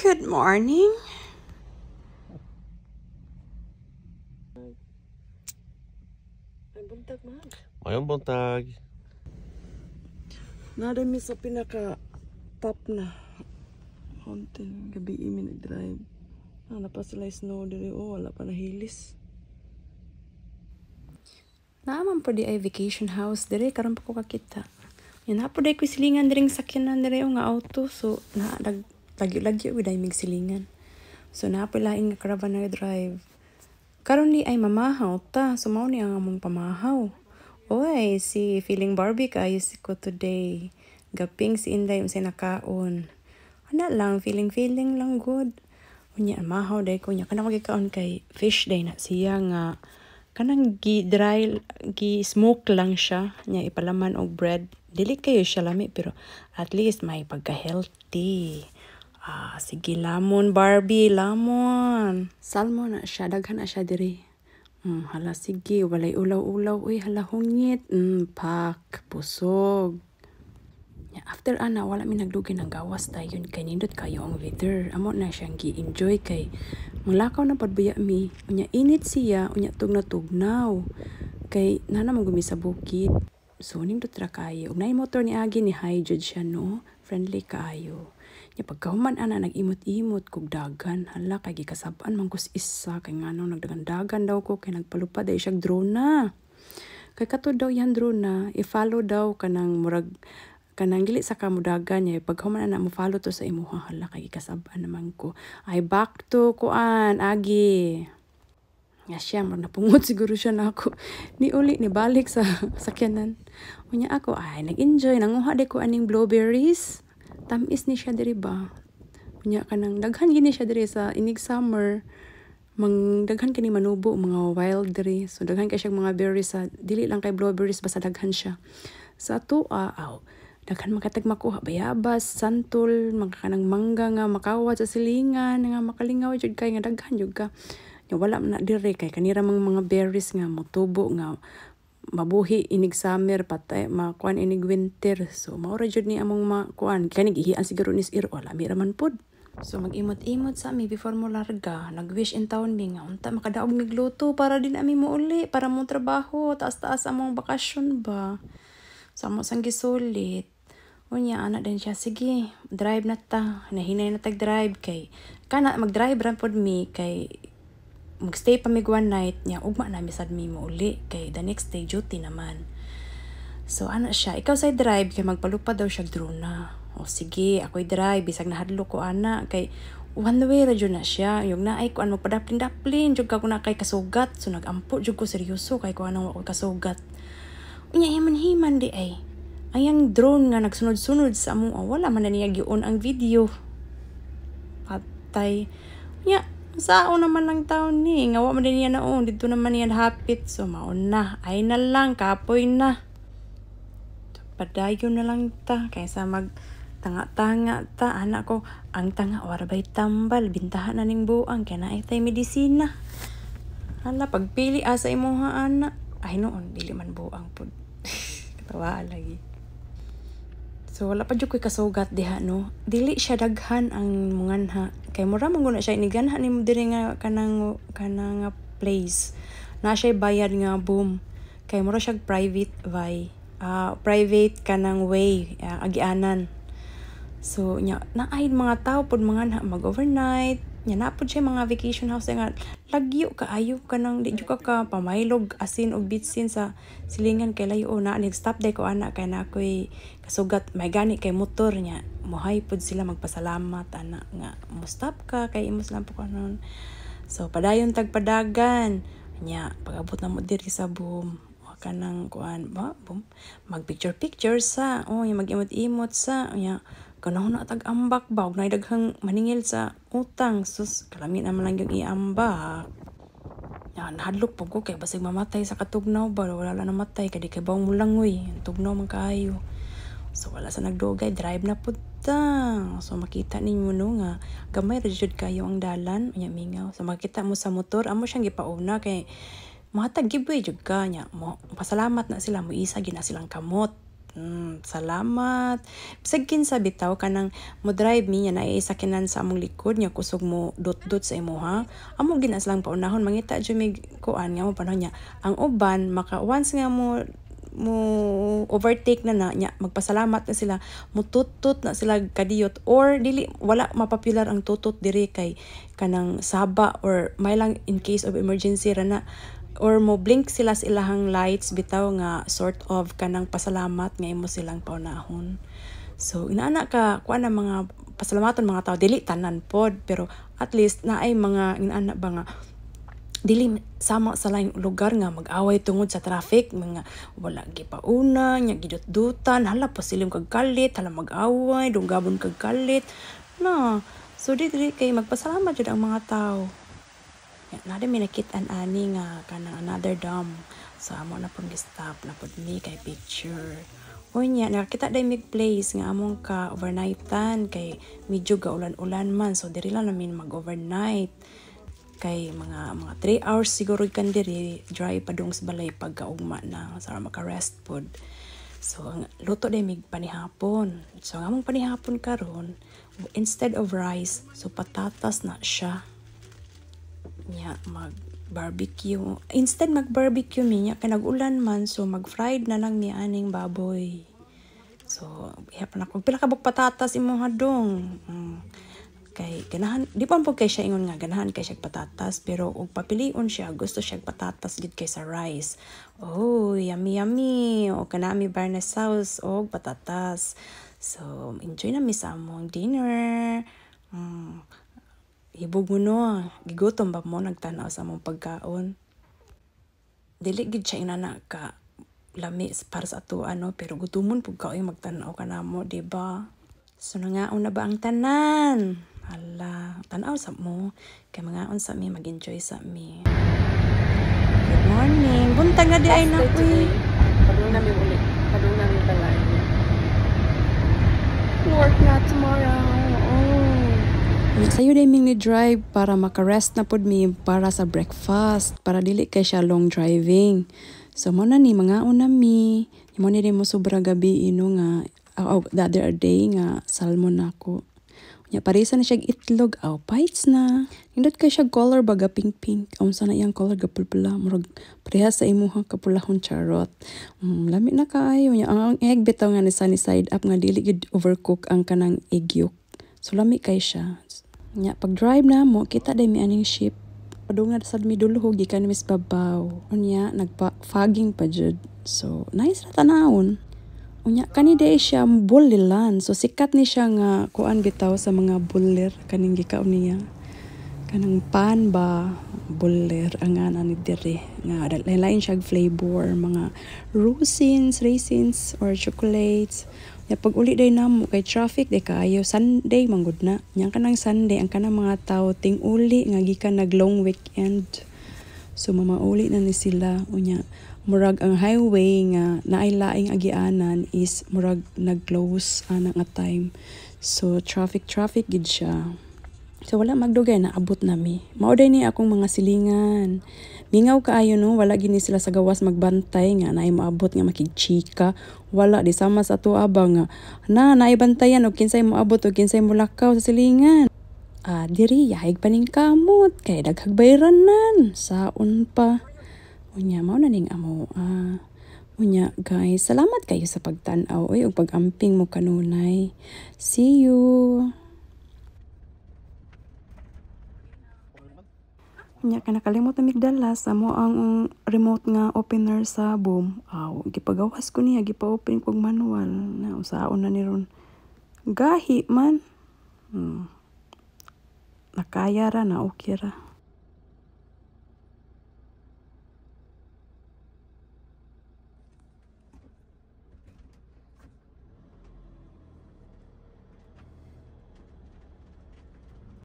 Good morning. Ay, buntag man. Mayroong buntag. Narami sa pinaka top na mountain. Gabi imi nag-drive. Ah, napasulay snow diri. Oh, wala pa nahilis. Naaman po di ay vacation house diri. Karoon pa ko kakita. Yan na po di ko silingan diri sakyanan diri oh, nga auto. So, na, dag lagyo-lagyo gud may silingan. So naa pa laing nga Caravana Drive. Currently, ni ay mamahaw ta, sumaw so, ni ang among pamahaw. Oy, si feeling Barbie kayo si ko today. Gaping si Inday unsay nakaon. Ana lang feeling feeling lang good. Unya mahaw day ko nya kana magikaon kay fish day na siya nga kanang gi dry gi smoke lang siya nya ipalaman og bread. Dili kayo siya lami pero at least may pagka healthy. Ah, sige lamon, Barbie, lamon. Salmon na ah, siya, daghan na siya diri. Hmm, hala sige, walay ulaw-ulaw, uy, hala hungit. Hmm, pak, busog. Yeah, after ana, wala mi naglugi ng gawas tayo, kay kayo ang weather. Amo na siyang gi-enjoy kay mulakaw na padbuya mi. Unya init siya, unya tugna-tugnaw. Kay nana mo gumi sa bukid. So, nindot ra kayo. Ugnay motor ni Agi ni High Judge siya, no? Friendly kayo. Di pagkauman ana nagimot-imot kog dagan hala kay gikasab-an man kus isa kay nganong nagdagan-dagan daw ko kay nagpalupa day siya drone na. Kay kato daw yan drone na i-follow daw kanang murag kanang dili sa kamudagan niya eh. paghuman ana mo follow to sa imuha hala kay gikasab an naman ko ay back to kuan agi nga siya mo napungot siguro siya na ako ni uli ni balik sa sakyanan unya ako ay nag-enjoy nanguha de ko aning blueberries tamis ni siya diri ba unya kanang daghan gini siya diri sa inig summer mang daghan kini manubo mga wild diri so daghan kay siya mga berries sa dili lang kay blueberries basta daghan siya sa ato uh, aw daghan makatag makuha bayabas santol mga kanang mangga nga makawat sa silingan nga makalingaw jud kay nga daghan jud ka nga wala na dire kay kanira mga mga berries nga motubo nga mabuhi inig summer patay makuan inig winter so maura jud ni among makuan kanig ihian siguro ni sir wala mi raman pod So mag-imot-imot sa mi before mo larga, nag-wish in town mi nga unta makadaog mi gluto para din ami mo uli para mo trabaho taas-taas among bakasyon ba. So amo sang gisulit. Unya anak din siya sige, drive na ta. Nahinay na tag drive kay kana mag-drive ran pod mi kay magstay pa mig one night niya ugma na mi sad mo uli kay the next day duty naman so ana siya ikaw say drive kay magpalupa daw siya drone na o sige ako'y drive bisag nahadlo ko ana kay one way ra na siya yung naay ko ano padaplin daplin jud ka ko na kay kasugat so nagampo jud ko seryoso kay ko anong ako kasugat unya himan himan di ay ayang drone nga nagsunod-sunod sa amo wala man na niya giun ang video patay unya Sao naman lang taon ni, ngawa man din yan na oh, dito naman yan hapit, so maon na, ay na lang, kapoy na. Padayo na lang ta, kaysa mag tanga-tanga ta, anak ko, ang tanga, warabay tambal, bintahan na ning buang, kaya na ay tayo medisina. Hala, pagpili asa imo ha, anak. Ay noon, dili man buang pud Katawa lagi. So wala pa jud kasugat diha no. Dili siya daghan ang munganha kay mura man siya iniganha ni diri nga kanang kanang place. Na siya bayad nga boom. Kay mura siya private way. uh, ah, private kanang way uh, agianan. So nya na mga tao pud manganha mag overnight nya napod siya mga vacation house nga lagyo kaayo ka nang di ka ka pamaylog asin og bitsin sa silingan kay layo na nag stop day ko anak kay na kasugat may gani kay motor nya mohay pud sila magpasalamat ana nga mo stop ka kay imos lang po kanon so padayon tagpadagan nya pagabot na mo diri sa boom ka ng kuan ba boom mag picture picture sa oh mag imot imot sa nya Kanaw na tag ambak ba, na daghang maningil sa utang. Sus, kalami naman lang yung iambak. Yan, hadlok po ko kay basig mamatay sa katugnaw ba, wala lang namatay, kadi kay bawang mulangoy, tugnaw man kaayo. So wala sa nagdugay. drive na po ta. So makita ninyo no nga, gamay rejud kayo ang dalan, unya mingaw. So makita mo sa motor, amo siyang gipauna kay matag gibuy jud ka nya mo. Pasalamat na sila mo isa gina silang kamot. Mm, salamat. Bisag kinsa bitaw kanang mo drive mi nya naa isa kinan sa among likod nya kusog mo dot-dot sa imo ha. Amo ginas lang paunahon mangita jud mi kuan nga mo panahon nya. Ang uban maka once nga mo mo overtake na na nya magpasalamat na sila mututot na sila kadiyot or dili wala mapopular ang tutot diri kay kanang saba or may lang in case of emergency ra na or mo blink sila sa ilahang lights bitaw nga sort of kanang pasalamat nga imo silang paunahon so inaana ka kuan ang mga pasalamaton mga tao dili tanan pod pero at least naay mga inaana ba nga dili sama sa lain lugar nga mag-away tungod sa traffic mga wala gipauna nya gidutdutan hala pasilim kag kalit hala mag-away dunggabon kag kalit na no. so dili kay magpasalamat jud ang mga tao na rin minakit an ani nga kanang another dam sa amo na pong gistap na pud mi kay picture o na kita day mig place nga among ka overnightan kay medyo gaulan-ulan man so diri lang namin mag overnight kay mga mga 3 hours siguro kan diri dry padung sa balay pagkaugma na sa maka-rest pod So, ang luto day mig panihapon. So, ang among panihapon karon instead of rice, so patatas na siya niya mag barbecue. Instead mag barbecue mi niya kay ulan man so mag fried na lang ni aning baboy. So ihap na ko pila ka buk patatas imo hadong. Mm. Kay ganahan di pa po kay siya ingon nga ganahan kay siya patatas pero og papilion siya gusto siya patatas gid kay sa rice. Oh, yummy yummy. O kanami barna sauce og patatas. So enjoy na mi sa among dinner. Mm. Hibog mo no, gigutom ba mo nagtanaw sa mong pagkaon? Dili gid siya inana ka lami para sa ato ano pero gutumon pug kaoy magtanaw ka namo, di ba? So nangaon na ba ang tanan? Ala, tanaw sa mo kay mangaon sa mi mag-enjoy sa mi. Good morning. Buntag na di ay na uy. Kayo na ming ni-drive para makarest na pod mi para sa breakfast, para dili kay siya long driving. So mo na ni mga una mi, mo ni mo sobra gabi ino nga, oh, oh, the other day nga salmon na ako. Nya parisa na siya itlog aw oh, bites na. Nindot kay siya color baga pink pink. Aun sana iyang color gapulpula murag pareha sa imuhang kapulahon charot. Um, lami na kaayo nya ang egg bitaw nga ni sunny side up nga dili gid overcook ang kanang egg yolk. So lami kay siya. Nya pag drive na mo, kita day mi aning ship. Padungad sad mi dulho gikan mis babaw. Unya nagpa fogging pa jud. So nice ra tanawon. Unya kani day siya bulilan. So sikat ni siya nga kuan bitaw sa mga buller kaning gikaon niya. Kanang pan ba buller ang ana ni dire nga lain siya flavor mga raisins, raisins or chocolates Ya pag uli day na mo kay traffic day kaayo Sunday manggod na. Yang kanang Sunday ang kanang mga tao ting uli nga gikan nag long weekend. So mamauli na ni sila unya murag ang highway nga naay laing agianan is murag nag-close ana nga time. So traffic traffic gid siya. So wala magdugay na abot nami. Mauday ni akong mga silingan. Mingaw kaayo no, wala gini sila sa gawas magbantay nga naay maabot nga makigchika. Wala di sama sa to abang nga na naay bantayan og kinsay moabot og kinsay lakaw sa silingan. Ah, diri yahig pa ning kamot kay daghag bayranan. Saon pa. Unya mao na ning amo. Ah, unya guys, salamat kayo sa pagtan-aw oy og amping mo kanunay. See you. Nya ka nakalimot na migdala sa mo ang remote nga opener sa boom. Aw, gipagawas ko niya, gipa-open kog manual. Na usaon na ni ron. Gahi man. Hmm. Nakaya ra na okay ra.